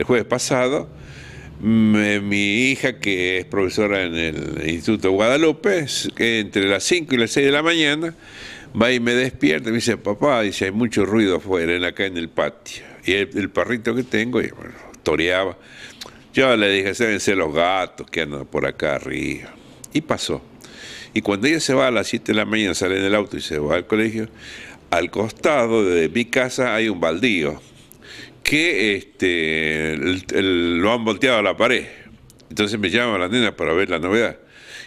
el jueves pasado, mm, eh, mi hija, que es profesora en el Instituto Guadalupe, que entre las 5 y las 6 de la mañana, va y me despierta y me dice, papá, dice, hay mucho ruido afuera, acá en el patio. Y el, perrito que tengo, y bueno, toreaba. Yo le dije, ven los gatos que andan por acá arriba. Y pasó. Y cuando ella se va a las 7 de la mañana, sale en el auto y se va al colegio, al costado de mi casa hay un baldío que este, lo han volteado a la pared. Entonces me llaman la nena para ver la novedad.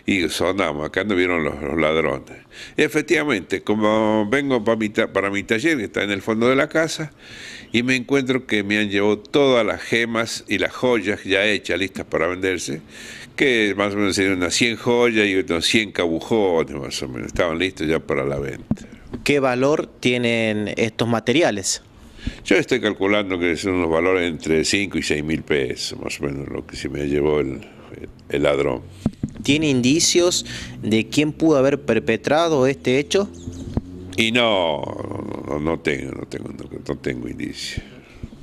Y sonamos, acá no vieron los, ladrones. Efectivamente, como vengo para mi, para mi taller, que está en el fondo de la casa, y me encuentro que me han llevado todas las gemas y las joyas ya hechas, listas para venderse, que más o menos eran unas 100 joyas y unos 100 cabujones, más o menos. Estaban listos ya para la venta. ¿Qué valor tienen estos materiales? Yo estoy calculando que son unos valores entre 5 y 6 mil pesos, más o menos, lo que se me llevó el, ladrón. ¿Tiene indicios de quién pudo haber perpetrado este hecho? Y no, no, tengo, no tengo, no, tengo indicios.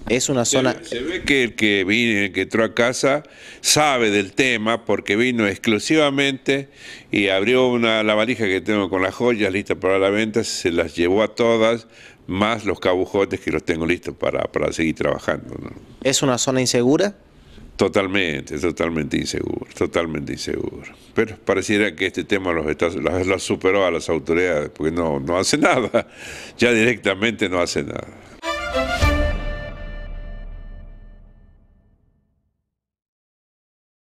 Es una zona. Se, ve que el que vino, que entró a casa, sabe del tema porque vino exclusivamente y abrió una la valija que tengo con las joyas listas para la venta, se las llevó a todas, más los cabujotes que los tengo listos para, seguir trabajando. ¿Es una zona insegura? Totalmente, totalmente inseguro, totalmente inseguro. Pero pareciera que este tema los, está, superó a las autoridades, porque no, no hace nada, ya directamente no hace nada.